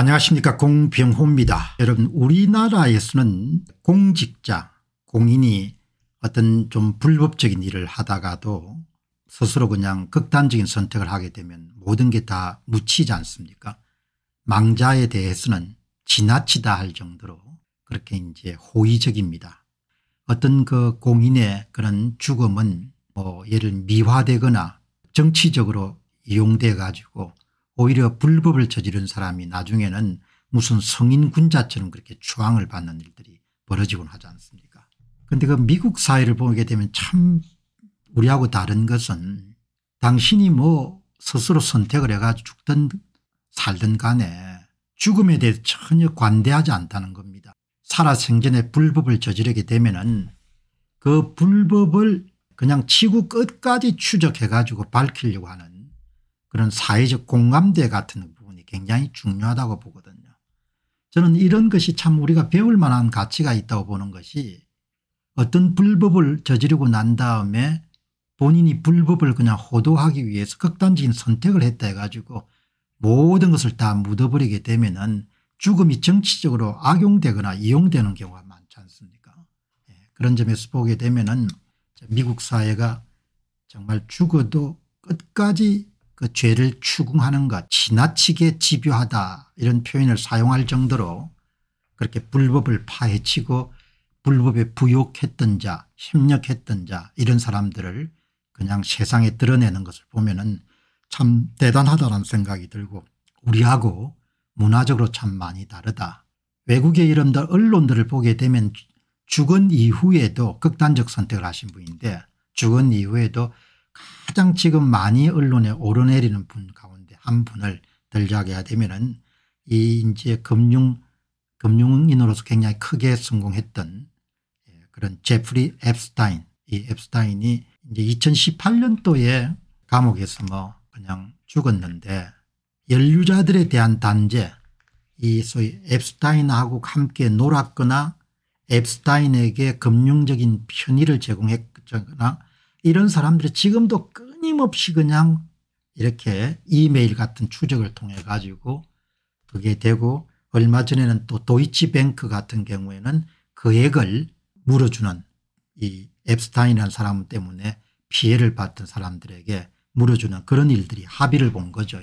안녕하십니까 공병호입니다. 여러분 우리나라에서는 공직자 공인이 어떤 좀 불법적인 일을 하다가도 스스로 그냥 극단적인 선택을 하게 되면 모든 게 다 묻히지 않습니까 망자에 대해서는 지나치다 할 정도로 그렇게 이제 호의적입니다. 어떤 그 공인의 그런 죽음은 뭐 예를 미화되거나 정치적으로 이용돼 가지고 오히려 불법을 저지른 사람이 나중에는 무슨 성인 군자처럼 그렇게 추앙을 받는 일들이 벌어지곤 하지 않습니까 그런데 그 미국 사회를 보게 되면 참 우리하고 다른 것은 당신이 뭐 스스로 선택을 해가지고 죽든 살든 간에 죽음에 대해 서 전혀 관대하지 않다는 겁니다. 살아생전에 불법을 저지르게 되면 은그 불법을 그냥 치고 끝까지 추적해가지고 밝히려고 하는 그런 사회적 공감대 같은 부분이 굉장히 중요하다고 보거든요. 저는 이런 것이 참 우리가 배울 만한 가치가 있다고 보는 것이 어떤 불법을 저지르고 난 다음에 본인이 불법을 그냥 호도하기 위해서 극단적인 선택을 했다 해가지고 모든 것을 다 묻어버리게 되면은 죽음이 정치적으로 악용되거나 이용되는 경우가 많지 않습니까 예. 그런 점에서 보게 되면은 미국 사회가 정말 죽어도 끝까지 그 죄를 추궁하는 것 지나치게 집요하다 이런 표현을 사용할 정도로 그렇게 불법을 파헤치고 불법에 부욕했던 자 협력했던 자 이런 사람들을 그냥 세상에 드러내는 것을 보면 은참 대단하다는 생각이 들고 우리하고 문화적으로 참 많이 다르다. 외국의 이름들 언론들을 보게 되면 죽은 이후에도 극단적 선택을 하신 분인데 죽은 이후에도 가장 지금 많이 언론에 오르내리는 분 가운데 한 분을 들자게 되면은 이 이제 금융 금융인으로서 굉장히 크게 성공했던 예, 그런 제프리 앱스타인 이 앱스타인이 이제 2018년도에 감옥에서 뭐 그냥 죽었는데 연류자들에 대한 단죄 이 소위 앱스타인하고 함께 놀았거나 앱스타인에게 금융적인 편의를 제공했거나 이런 사람들이 지금도 끊임없이 그냥 이렇게 이메일 같은 추적을 통해 가지고 그게 되고 얼마 전에는 또 도이치뱅크 같은 경우에는 거액을 그 물어주는 이 앱스타인이라는 사람 때문에 피해를 받던 사람들에게 물어주는 그런 일들이 합의를 본 거죠.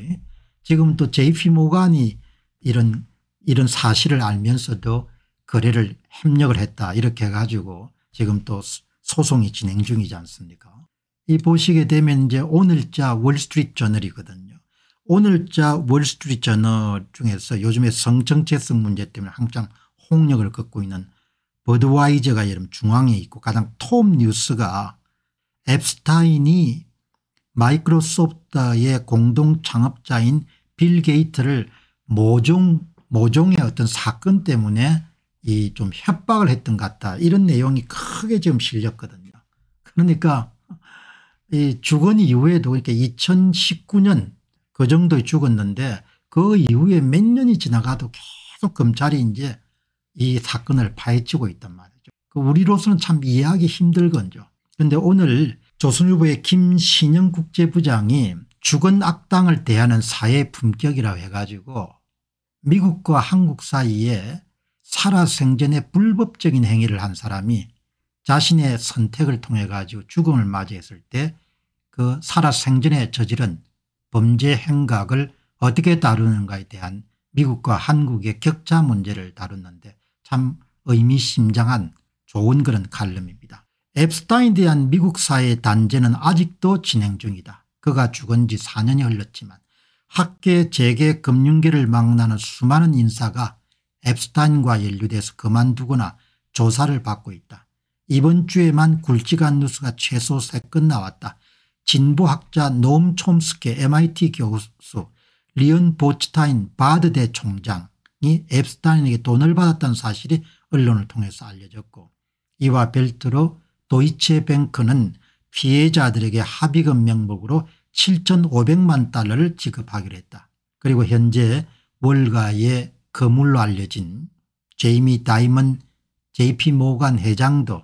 지금 또 JP 모간이 이런 이런 사실을 알면서도 거래를 협력을 했다 이렇게 해 가지고 지금 또 소송이 진행 중이지 않습니까 이 보시게 되면 이제 오늘자 월스트리트 저널이거든요. 오늘자 월스트리트 저널 중에서 요즘에 성정체성 문제 때문에 항상 홍역을 걷고 있는 버드와이저가 여름 중앙에 있고 가장 톱 뉴스가 앱스타인이 마이크로소프트의 공동 창업자인 빌 게이트를 모종 모종의 어떤 사건 때문에 이좀 협박을 했던 것 같다 이런 내용이 크게 지금 실렸거든요. 그러니까 이 죽은 이후에도 그러니까 2019년 그 정도에 죽었는데 그 이후에 몇 년이 지나가도 계속 검찰이 이제 이 사건을 파헤치고 있단 말이죠. 그 우리로서는 참 이해하기 힘들건죠. 그런데 오늘 조선일보의 김신영 국제부장이 죽은 악당을 대하는 사회 품격이라고 해가지고 미국과 한국 사이에 살아생전에 불법적인 행위를 한 사람이 자신의 선택을 통해 가지고 죽음을 맞이했을 때 그 살아생전에 저지른 범죄 행각을 어떻게 다루는가에 대한 미국과 한국의 격차 문제를 다루는데 참 의미심장한 좋은 그런 칼럼입니다. 앱스타인에 대한 미국 사회의 단죄는 아직도 진행 중이다. 그가 죽은 지 4년이 흘렀지만 학계 재계 금융계를 망나는 수많은 인사가 앱스타인과 연루돼서 그만두거나 조사를 받고 있다. 이번 주에만 굵직한 뉴스가 최소 3건 나왔다. 진보학자 노엄 촘스키 MIT 교수 리언 보츠타인 바드 대총장이 앱스타인에게 돈을 받았다는 사실이 언론을 통해서 알려졌고 이와 별도로 도이체뱅크는 피해자들에게 합의금 명목으로 7,500만 달러를 지급하기로 했다. 그리고 현재 월가에 거물로 알려진 제이미 다이먼 JP 모간 회장도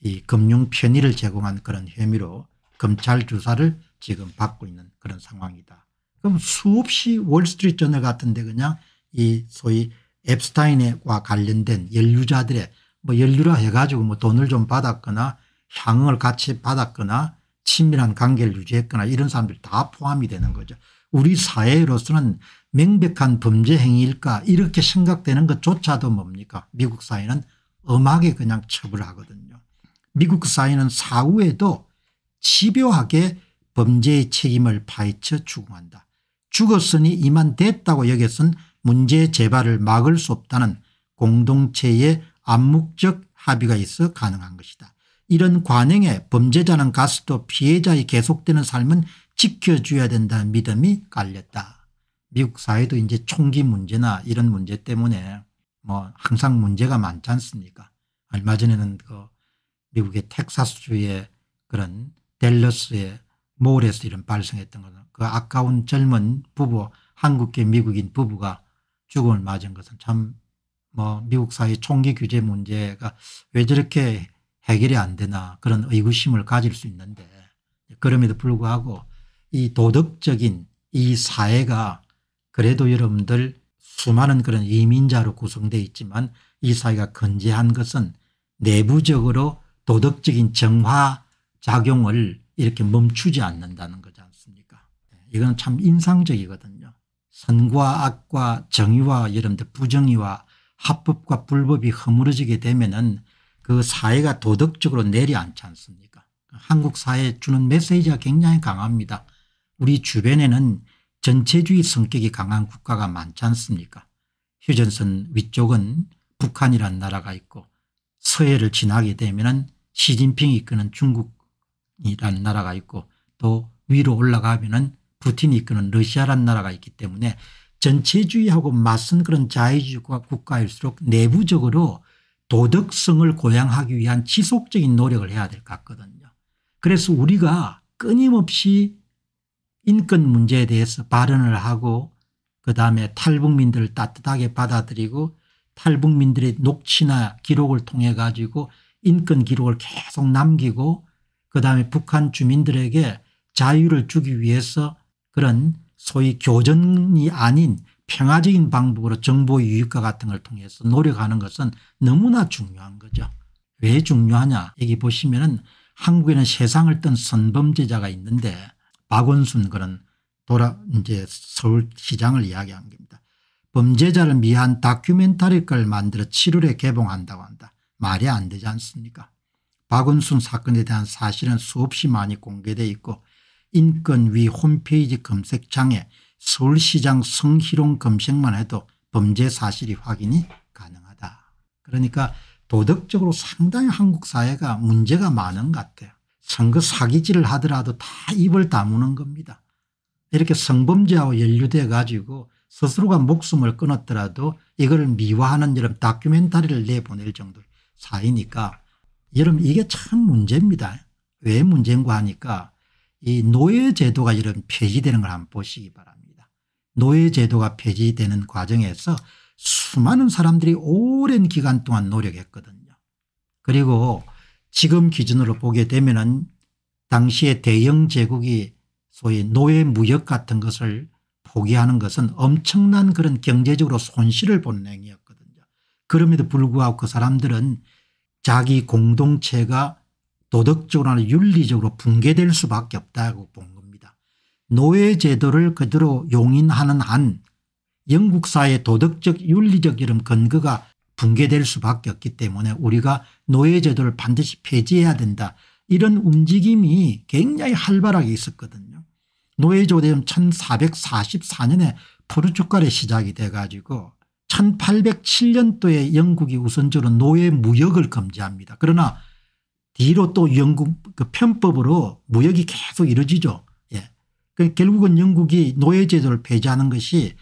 이 금융 편의를 제공한 그런 혐의로 검찰 조사를 지금 받고 있는 그런 상황이다. 그럼 수없이 월스트리트 저널 같은 데 그냥 이 소위 앱스타인과 관련된 연류자들의 뭐 연류라 해가지고 뭐 돈을 좀 받았거나 향응을 같이 받았거나 친밀한 관계를 유지했거나 이런 사람들이 다 포함이 되는 거죠. 우리 사회로서는 명백한 범죄 행위일까 이렇게 생각되는 것조차도 뭡니까 미국 사회는 엄하게 그냥 처벌하거든요. 미국 사회는 사후에도 집요하게 범죄의 책임을 파헤쳐 추궁한다. 죽었으니 이만 됐다고 여겨선 문제 의 재발을 막을 수 없다는 공동체의 암묵적 합의가 있어 가능한 것이다. 이런 관행에 범죄자는 가스도 피해자의 계속되는 삶은 지켜줘야 된다는 믿음이 깔렸다. 미국 사회도 이제 총기 문제나 이런 문제 때문에 뭐 항상 문제가 많지 않습니까? 얼마 전에는 그 미국의 텍사스주의 그런 델러스의 몰에서 이런 발생했던 것은 그 아까운 젊은 부부 한국계 미국인 부부가 죽음을 맞은 것은 참 뭐 미국 사회 총기 규제 문제가 왜 저렇게 해결이 안 되나 그런 의구심을 가질 수 있는데 그럼에도 불구하고 이 도덕적인 이 사회가 그래도 여러분들 수많은 그런 이민자로 구성되어 있지만 이 사회가 건재한 것은 내부적으로 도덕적인 정화 작용을 이렇게 멈추지 않는다는 거지 않습니까 네, 이건 참 인상적이거든요. 선과 악과 정의와 여러분들 부정의와 합법과 불법이 허물어지게 되면 은그 사회가 도덕적으로 내려앉지 않습니까 한국 사회에 주는 메시지가 굉장히 강합니다. 우리 주변에는 전체주의 성격이 강한 국가가 많지 않습니까 휴전선 위쪽은 북한이란 나라가 있고 서해를 지나게 되면 시진핑이 이끄는 중국이라는 나라가 있고 또 위로 올라가면 푸틴이 이끄는 러시아란 나라가 있기 때문에 전체주의하고 맞선 그런 자유주의 국가일수록 내부적으로 도덕성을 고양하기 위한 지속적인 노력을 해야 될 것 같거든요. 그래서 우리가 끊임없이 인권 문제에 대해서 발언을 하고 그다음에 탈북민들을 따뜻하게 받아들이고 탈북민들의 녹취나 기록을 통해 가지고 인권 기록을 계속 남기고 그다음에 북한 주민들에게 자유를 주기 위해서 그런 소위 교전이 아닌 평화적인 방법으로 정보 유입과 같은 걸 통해서 노력하는 것은 너무나 중요한 거죠. 왜 중요하냐 여기 보시면 은 한국에는 세상을 뜬 선범죄자가 있는데 박원순 그런 돌아 이제 서울시장을 이야기한 겁니다. 범죄자를 위한 다큐멘터리걸 만들어 7월에 개봉한다고 한다. 말이 안 되지 않습니까 박원순 사건에 대한 사실은 수없이 많이 공개돼 있고 인권위 홈페이지 검색창에 서울시장 성희롱 검색만 해도 범죄 사실이 확인이 가능하다. 그러니까 도덕적으로 상당히 한국 사회가 문제가 많은 것 같아요. 선거 그 사기질을 하더라도 다 입을 다무는 겁니다. 이렇게 성범죄와 연루돼 가지고 스스로가 목숨을 끊었더라도 이걸 미화하는 여름 다큐멘터리를 내보낼 정도의 사이니까 여름 이게 참 문제입니다. 왜 문제인고 하니까 이 노예제도가 이런 폐지되는 걸 한번 보시기 바랍니다. 노예제도가 폐지되는 과정에서 수많은 사람들이 오랜 기간 동안 노력했거든요. 그리고 지금 기준으로 보게 되면 은당시의 대영 제국이 소위 노예 무역 같은 것을 포기하는 것은 엄청난 그런 경제적으로 손실을 본 행위였거든요. 그럼에도 불구하고 그 사람들은 자기 공동체가 도덕적으로나 윤리적으로 붕괴될 수밖에 없다고 본 겁니다. 노예 제도를 그대로 용인하는 한 영국 사의 도덕적 윤리적 이런 근거가 붕괴될 수밖에 없기 때문에 우리가 노예제도를 반드시 폐지해야 된다. 이런 움직임이 굉장히 활발하게 있었거든요. 노예제도는 1444년에 포르투갈에 시작이 돼가지고 1807년도에 영국이 우선적으로 노예 무역을 금지합니다. 그러나 뒤로 또 영국 그 편법으로 무역이 계속 이루어지죠. 예. 그 결국은 영국이 노예제도를 폐지하는 것이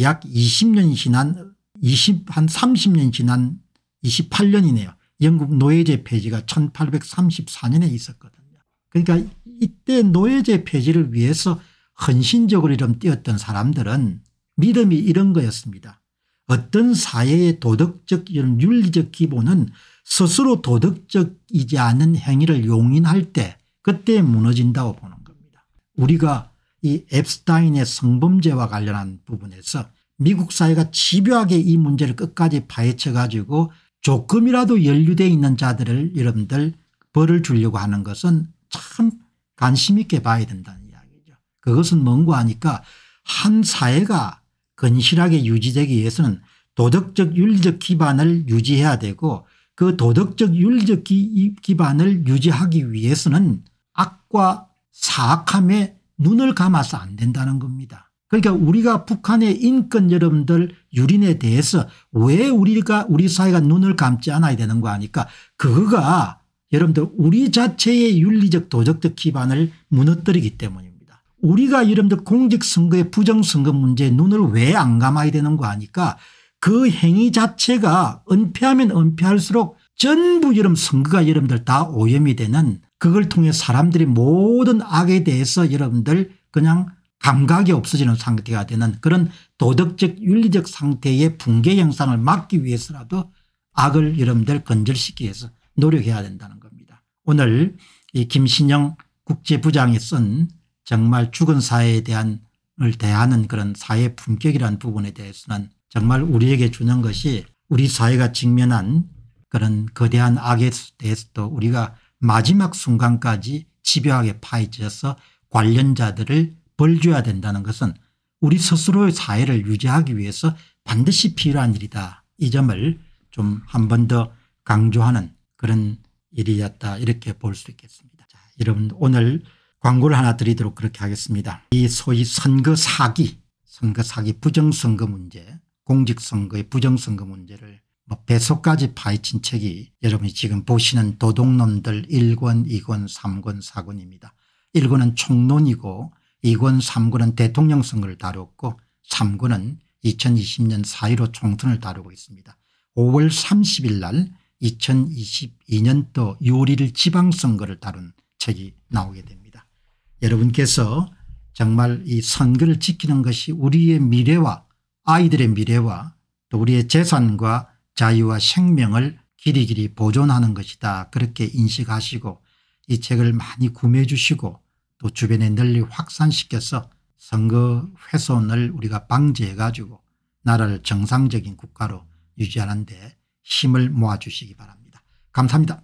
약 20년이 지난 20, 한 30년 지난 28년이네요. 영국 노예제 폐지가 1834년에 있었거든요. 그러니까 이때 노예제 폐지를 위해서 헌신적으로 이름 띄었던 사람들은 믿음이 이런 거였습니다. 어떤 사회의 도덕적 이런 윤리적 기본은 스스로 도덕적이지 않은 행위를 용인할 때 그때 무너진다고 보는 겁니다. 우리가 이 앱스타인의 성범죄와 관련한 부분에서 미국 사회가 집요하게 이 문제를 끝까지 파헤쳐 가지고 조금이라도 연루되어 있는 자들을 여러분들 벌을 주려고 하는 것은 참 관심 있게 봐야 된다는 이야기죠. 그것은 뭔고 하니까 한 사회가 건실하게 유지되기 위해서는 도덕적 윤리적 기반을 유지해야 되고 그 도덕적 윤리적 기, 기반을 유지하기 위해서는 악과 사악함에 눈을 감아서 안 된다는 겁니다. 그러니까 우리가 북한의 인권 여러분들 유린에 대해서 왜 우리가 우리 사회가 눈을 감지 않아야 되는 거 아니까 그거가 여러분들 우리 자체의 윤리적 도적적 기반을 무너뜨리기 때문입니다. 우리가 여러분들 공직선거의 부정선거 문제에 눈을 왜 안 감아야 되는 거 아니까 그 행위 자체가 은폐하면 은폐할수록 전부 여러분 선거가 여러분들 다 오염이 되는 그걸 통해 사람들이 모든 악에 대해서 여러분들 그냥 감각이 없어지는 상태가 되는 그런 도덕적 윤리적 상태의 붕괴 현상을 막기 위해서라도 악을 여러분들 건절시키기 위해서 노력해야 된다는 겁니다. 오늘 이 김신영 국제부장이 쓴 정말 죽은 사회에 대한 을 대하는 그런 사회 품격이라는 부분에 대해서는 정말 우리에게 주는 것이 우리 사회가 직면한 그런 거대한 악에 대해서도 우리가 마지막 순간까지 집요하게 파헤쳐서 관련자들을 벌줘야 된다는 것은 우리 스스로의 사회를 유지하기 위해서 반드시 필요한 일이다. 이 점을 좀 한 번 더 강조하는 그런 일이었다 이렇게 볼 수 있겠습니다. 자, 여러분 오늘 광고를 하나 드리도록 그렇게 하겠습니다. 이 소위 선거 사기 선거 사기 부정선거 문제 공직선거의 부정선거 문제를 뭐 배속까지 파헤친 책이 여러분이 지금 보시는 도둑놈들 1권 2권 3권 4권입니다. 1권은 총론이고 2권 3권은 대통령선거를 다뤘고 3권은 2020년 4.15 총선을 다루고 있습니다. 5월 30일 날 2022년도 요리를 지방선거를 다룬 책이 나오게 됩니다. 여러분께서 정말 이 선거를 지키는 것이 우리의 미래와 아이들의 미래와 또 우리의 재산과 자유와 생명을 길이길이 보존하는 것이다 그렇게 인식하시고 이 책을 많이 구매해 주시고 또 주변에 널리 확산시켜서 선거 훼손을 우리가 방지해 가지고 나라를 정상적인 국가로 유지하는 데 힘을 모아주시기 바랍니다. 감사합니다.